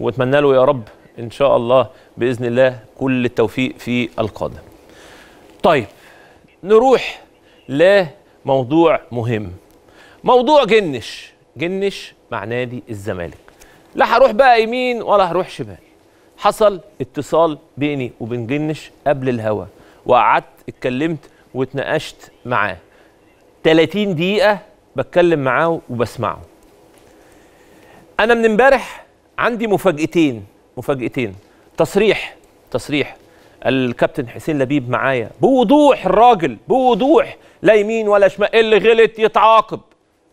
واتمنى له يا رب ان شاء الله باذن الله كل التوفيق في القادم. طيب نروح لموضوع مهم. موضوع جنش، جنش مع نادي الزمالك. لا هروح بقى يمين ولا هروح شمال. حصل اتصال بيني وبين جنش قبل الهوا وقعدت اتكلمت واتناقشت معاه. 30 دقيقة بتكلم معاه وبسمعه. أنا من امبارح عندي مفاجئتين مفاجئتين تصريح تصريح الكابتن حسين لبيب معايا بوضوح الراجل بوضوح لا يمين ولا شمال إيه اللي غلط يتعاقب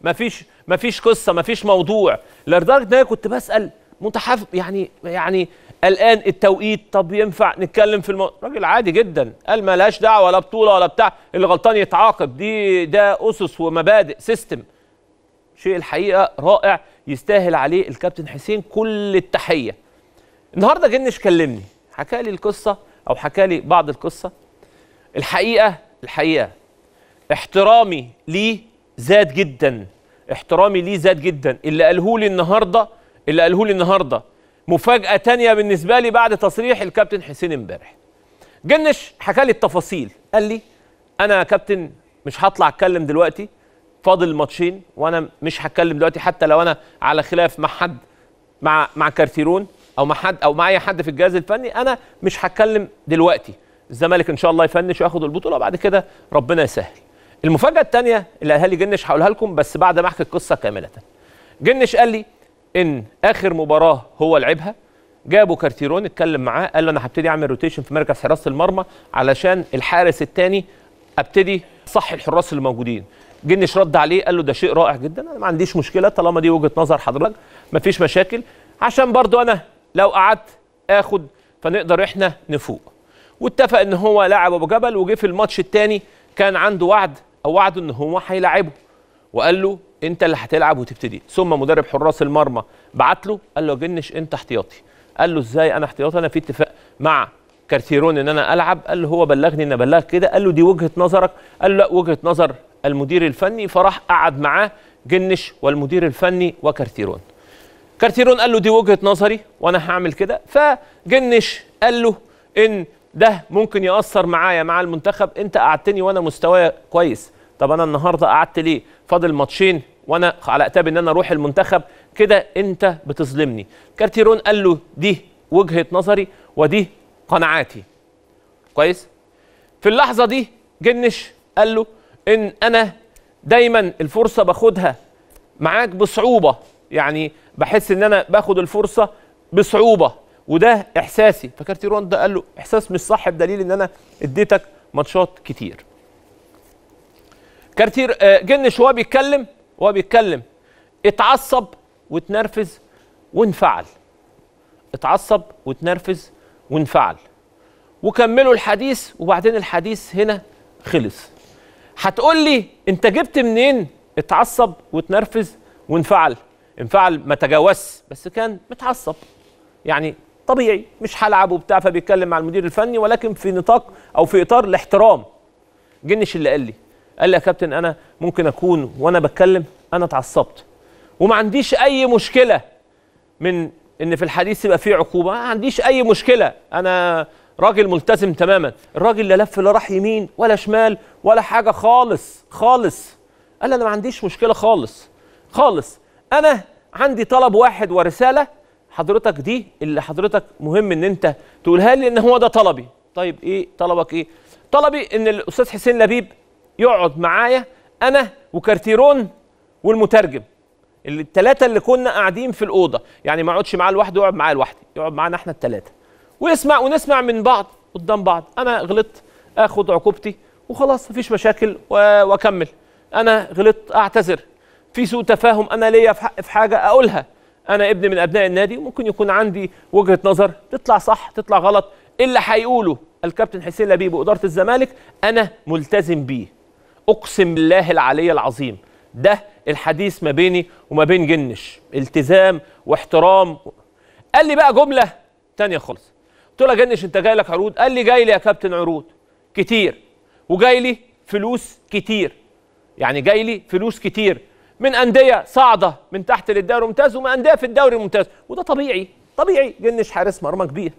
مفيش مفيش قصه مفيش موضوع لدرجه ان انا كنت بسال متحف يعني يعني الان التوقيت طب ينفع نتكلم في الموضوع راجل عادي جدا قال مالهاش دعوه ولا بطوله ولا بتاع اللي غلطان يتعاقب دي ده اسس ومبادئ سيستم شيء الحقيقه رائع يستاهل عليه الكابتن حسين كل التحيه النهارده جنش كلمني حكى لي القصه او حكى لي بعض القصه الحقيقه الحقيقه احترامي ليه زاد جدا احترامي ليه زاد جدا اللي قاله لي النهارده اللي قاله لي النهارده مفاجاه تانية بالنسبه لي بعد تصريح الكابتن حسين امبارح جنش حكى لي التفاصيل قال لي انا يا كابتن مش هطلع اتكلم دلوقتي فاضل ماتشين وانا مش هتكلم دلوقتي حتى لو انا على خلاف مع حد مع مع كارتيرون او مع حد او مع اي حد في الجهاز الفني انا مش هتكلم دلوقتي الزمالك ان شاء الله يفنش وياخد البطوله وبعد كده ربنا يسهل المفاجاه الثانيه اللي قالها لي جنش هقولها لكم بس بعد ما احكي القصه كامله جنش قال لي ان اخر مباراه هو لعبها جابوا كارتيرون اتكلم معاه قال له انا هبتدي اعمل روتيشن في مركز حراسه المرمى علشان الحارس الثاني ابتدي صح الحراس اللي موجودين جنش رد عليه قال له ده شيء رائع جدا انا ما عنديش مشكله طالما دي وجهه نظر حضرتك ما فيش مشاكل عشان برضو انا لو قعدت اخد فنقدر احنا نفوق واتفق ان هو لاعب ابو جبل وجه في الماتش الثاني كان عنده وعد او وعده ان هو هيلاعبه وقال له انت اللي هتلعب وتبتدي ثم مدرب حراس المرمى بعت له قال له جنش انت احتياطي قال له ازاي انا احتياطي انا في اتفاق مع كارتيرون ان انا العب قال له هو بلغني ان بلغك كده قال له دي وجهه نظرك قال له لا وجهه نظر المدير الفني فراح قعد معاه جنش والمدير الفني وكارتيرون كارتيرون قال له دي وجهه نظري وانا هعمل كده فجنش قال له ان ده ممكن ياثر معايا مع المنتخب انت قعدتني وانا مستوايا كويس طب انا النهارده قعدت ليه فاضل ماتشين وانا على اعتاب ان انا اروح المنتخب كده انت بتظلمني كارتيرون قال له دي وجهه نظري ودي قناعاتي كويس في اللحظه دي جنش قال له ان انا دايما الفرصه باخدها معاك بصعوبه يعني بحس ان انا باخد الفرصه بصعوبه وده احساسي فكارتيرون ده قال له احساس مش صح بدليل ان انا اديتك ماتشات كتير كارتير آه، جنش وهو بيتكلم وهو بيتكلم اتعصب واتنرفز وانفعل اتعصب واتنرفز وانفعل وكملوا الحديث وبعدين الحديث هنا خلص هتقول لي انت جبت منين اتعصب وتنرفز وانفعل انفعل ما تجاوزش بس كان متعصب يعني طبيعي مش هلعب وبتاع فبيتكلم مع المدير الفني ولكن في نطاق او في اطار الاحترام جنش اللي قال لي قال لي يا كابتن انا ممكن اكون وانا بتكلم انا اتعصبت وما عنديش اي مشكله من ان في الحديث يبقى فيه عقوبه ما عنديش اي مشكله انا راجل ملتزم تماما الراجل لا لف لا راح يمين ولا شمال ولا حاجه خالص خالص قال انا ما عنديش مشكله خالص خالص انا عندي طلب واحد ورساله حضرتك دي اللي حضرتك مهم ان انت تقولها لي ان هو ده طلبي طيب ايه طلبك ايه طلبي ان الاستاذ حسين لبيب يقعد معايا انا وكارتيرون والمترجم الثلاثه اللي كنا قاعدين في الاوضه يعني ما اقعدش معاه لوحده يقعد معايا لوحدي يقعد معانا احنا الثلاثه ويسمع ونسمع من بعض قدام بعض انا غلطت اخد عقوبتي وخلاص مفيش مشاكل واكمل انا غلطت اعتذر في سوء تفاهم انا ليا في حق في حاجه اقولها انا ابن من ابناء النادي وممكن يكون عندي وجهه نظر تطلع صح تطلع غلط اللي هيقوله الكابتن حسين لبيب واداره الزمالك انا ملتزم بيه اقسم بالله العلي العظيم ده الحديث ما بيني وما بين جنش التزام واحترام قال لي بقى جمله تانية خالص قلت له جنش انت جاي لك عروض قال لي جاي لي يا كابتن عروض كتير وجاي لي فلوس كتير يعني جاي لي فلوس كتير من انديه صاعده من تحت للدوري الممتاز ومن انديه في الدوري الممتاز وده طبيعي طبيعي جنش حارس مرمى كبير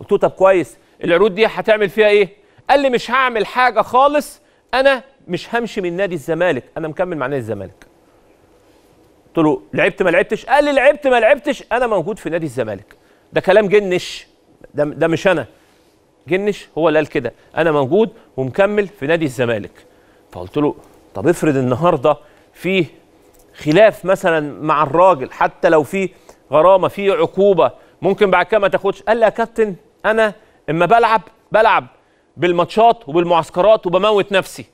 قلت له طب كويس العروض دي هتعمل فيها ايه قال لي مش هعمل حاجه خالص انا مش همشي من نادي الزمالك انا مكمل مع نادي الزمالك قلت له لعبت ما لعبتش قال لي لعبت ما لعبتش انا موجود في نادي الزمالك ده كلام جنش ده, ده مش انا جنش هو اللي قال كده انا موجود ومكمل في نادي الزمالك فقلت له طب افرض النهارده في خلاف مثلا مع الراجل حتى لو في غرامه في عقوبه ممكن بعد كده ما تاخدش قال لي يا كابتن انا اما بلعب بلعب بالماتشات وبالمعسكرات وبموت نفسي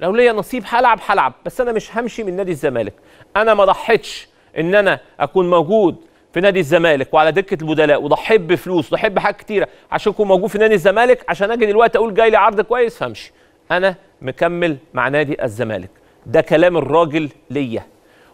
لو ليا نصيب هلعب هلعب بس انا مش همشي من نادي الزمالك انا ما ضحيتش ان انا اكون موجود في نادي الزمالك وعلى دكه البدلاء وضحيت بفلوس وضحيت بحاجات كتيره عشان اكون موجود في نادي الزمالك عشان اجي دلوقتي اقول جاي لي عرض كويس فامشي انا مكمل مع نادي الزمالك ده كلام الراجل ليا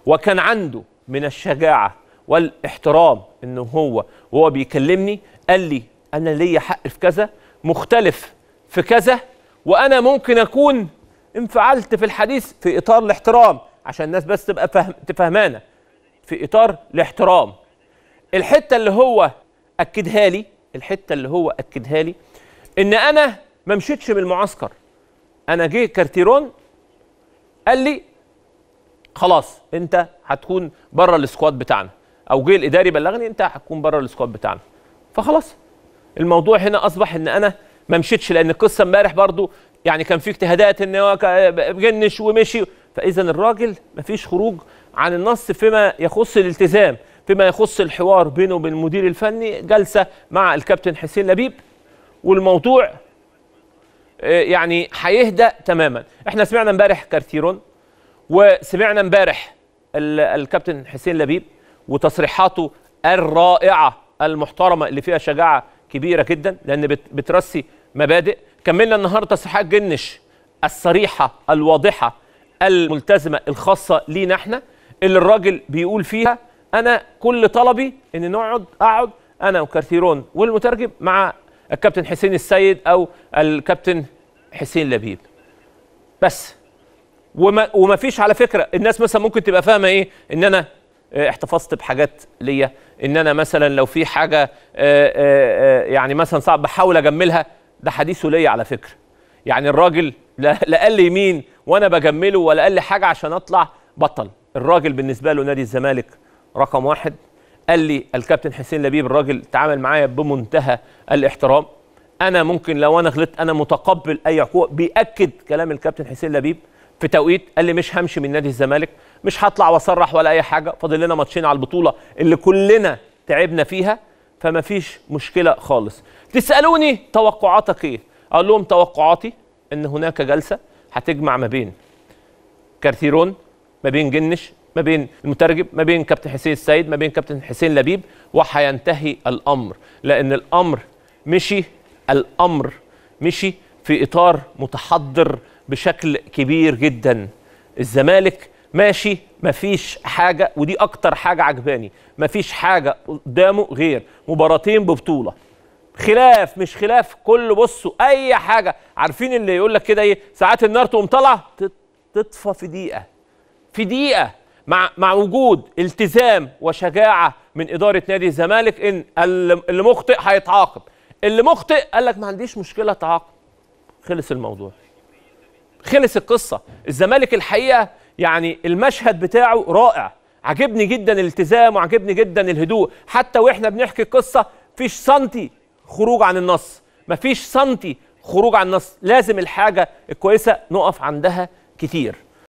وكان عنده من الشجاعه والاحترام ان هو وهو بيكلمني قال لي انا ليا حق في كذا مختلف في كذا وانا ممكن اكون انفعلت في الحديث في اطار الاحترام عشان الناس بس تبقى فهم تفهمانه في اطار الاحترام الحته اللي هو اكدها لي الحته اللي هو اكدها لي ان انا ما مشيتش من المعسكر انا جه كارتيرون قال لي خلاص انت هتكون بره السكواد بتاعنا او جه الاداري بلغني انت هتكون بره السكواد بتاعنا فخلاص الموضوع هنا اصبح ان انا ما مشيتش لان القصه امبارح برضو يعني كان في اجتهادات ان هو جنش ومشي فاذا الراجل مفيش خروج عن النص فيما يخص الالتزام فيما يخص الحوار بينه وبين المدير الفني جلسه مع الكابتن حسين لبيب والموضوع آه، يعني هيهدا تماما احنا سمعنا امبارح كارتيرون وسمعنا امبارح الكابتن حسين لبيب وتصريحاته الرائعه المحترمه اللي فيها شجاعه كبيره جدا لان بترسي مبادئ كملنا النهارده تصريحات جنش الصريحه الواضحه الملتزمه الخاصه لينا احنا اللي الراجل بيقول فيها انا كل طلبي ان نقعد اقعد انا وكارتيرون والمترجم مع الكابتن حسين السيد او الكابتن حسين لبيب بس وما وما فيش على فكره الناس مثلا ممكن تبقى فاهمه ايه ان انا آه، احتفظت بحاجات ليا ان انا مثلا لو في حاجه آه، آه، يعني مثلا صعب بحاول اجملها ده حديثه ليا على فكره يعني الراجل لا قال لي مين وانا بجمله ولا قال لي حاجه عشان اطلع بطل الراجل بالنسبه له نادي الزمالك رقم واحد قال لي الكابتن حسين لبيب الراجل تعامل معايا بمنتهى الاحترام انا ممكن لو انا غلطت انا متقبل اي عقوبه بياكد كلام الكابتن حسين لبيب في توقيت قال لي مش همشي من نادي الزمالك مش هطلع واصرح ولا اي حاجه فاضل لنا ماتشين على البطوله اللي كلنا تعبنا فيها فما فيش مشكله خالص تسالوني توقعاتك ايه اقول لهم توقعاتي ان هناك جلسه هتجمع ما بين كارثيرون ما بين جنش ما بين المترجم ما بين كابتن حسين السيد ما بين كابتن حسين لبيب وحينتهي الامر لان الامر مشي الامر مشي في اطار متحضر بشكل كبير جدا الزمالك ماشي مفيش حاجه ودي اكتر حاجه عجباني مفيش حاجه قدامه غير مباراتين ببطوله خلاف مش خلاف كله بصوا اي حاجه عارفين اللي يقول لك كده ايه ساعات النار تقوم طالعه تطفى في دقيقه في دقيقه مع مع وجود التزام وشجاعه من اداره نادي الزمالك ان اللي مخطئ هيتعاقب اللي مخطئ قال لك ما عنديش مشكله تعاقب خلص الموضوع خلص القصه الزمالك الحقيقه يعني المشهد بتاعه رائع عجبني جدا الالتزام وعجبني جدا الهدوء حتى واحنا بنحكي القصه فيش سنتي خروج عن النص مفيش سنتي خروج عن النص لازم الحاجه الكويسه نقف عندها كتير